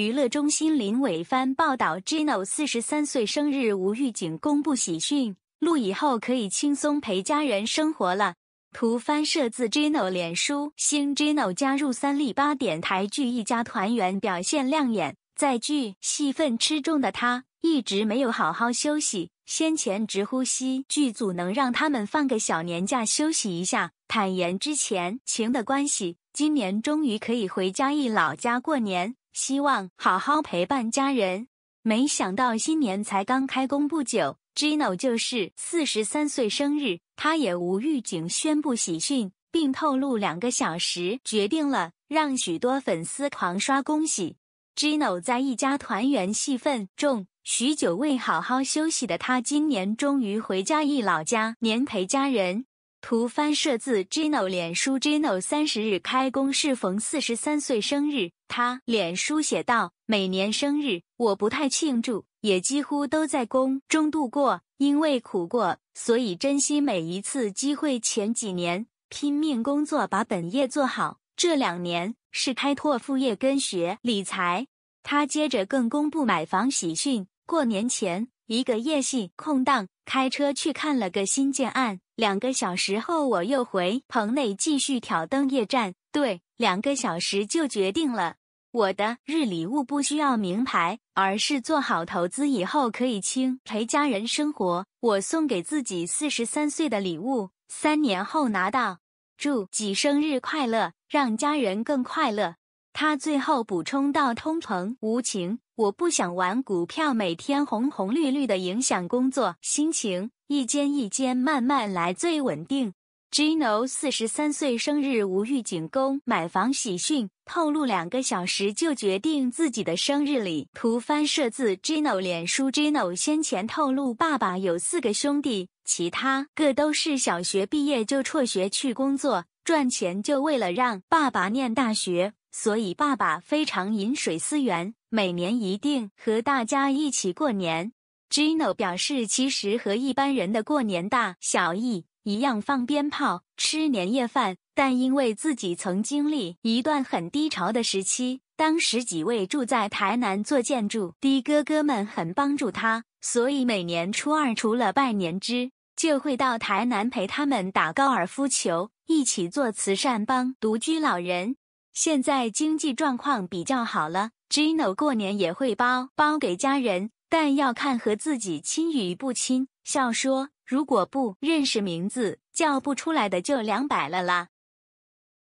娱乐中心林伟帆报道：Gino 四十三岁生日无预警公布喜讯，录以后可以轻松陪家人生活了。图帆摄自 Gino 脸书。新 Gino 加入三立八点台剧《一家团圆》，表现亮眼。在剧戏份吃重的他，一直没有好好休息。先前直呼吸，剧组能让他们放个小年假休息一下。坦言之前情的关系，今年终于可以回家一老家过年。希望好好陪伴家人。没想到新年才刚开工不久，Gino 就是四十三岁生日，他也无预警宣布喜讯，并透露两个小时决定了，让许多粉丝狂刷恭喜。Gino 在一家团圆戏份中，许久未好好休息的他，今年终于回家一老家年陪家人。图翻摄自 g e n o 脸书。g e n o 三十日开工，适逢四十三岁生日，他脸书写道：“每年生日我不太庆祝，也几乎都在宫中度过，因为苦过，所以珍惜每一次机会。前几年拼命工作，把本业做好，这两年是开拓副业跟学理财。”他接着更公布买房喜讯，过年前。一个夜戏空档，开车去看了个新建案。两个小时后，我又回棚内继续挑灯夜战。对，两个小时就决定了。我的日礼物不需要名牌，而是做好投资以后可以清陪家人生活。我送给自己四十三岁的礼物，三年后拿到。祝己生日快乐，让家人更快乐。他最后补充到：“通膨无情，我不想玩股票，每天红红绿绿的影响工作心情，一间一间慢慢来，最稳定。” Gino 四十三岁生日无预警工买房喜讯，透露两个小时就决定自己的生日礼。图翻设自 Gino 脸书。Gino 先前透露，爸爸有四个兄弟，其他各都是小学毕业就辍学去工作赚钱，就为了让爸爸念大学。所以爸爸非常饮水思源，每年一定和大家一起过年。g i n o 表示，其实和一般人的过年大小意一样，放鞭炮、吃年夜饭，但因为自己曾经历一段很低潮的时期，当时几位住在台南做建筑的哥哥们很帮助他，所以每年初二除了拜年之，就会到台南陪他们打高尔夫球，一起做慈善，帮独居老人。现在经济状况比较好了 g i n o 过年也会包包给家人，但要看和自己亲与不亲。笑说，如果不认识名字叫不出来的就两百了啦。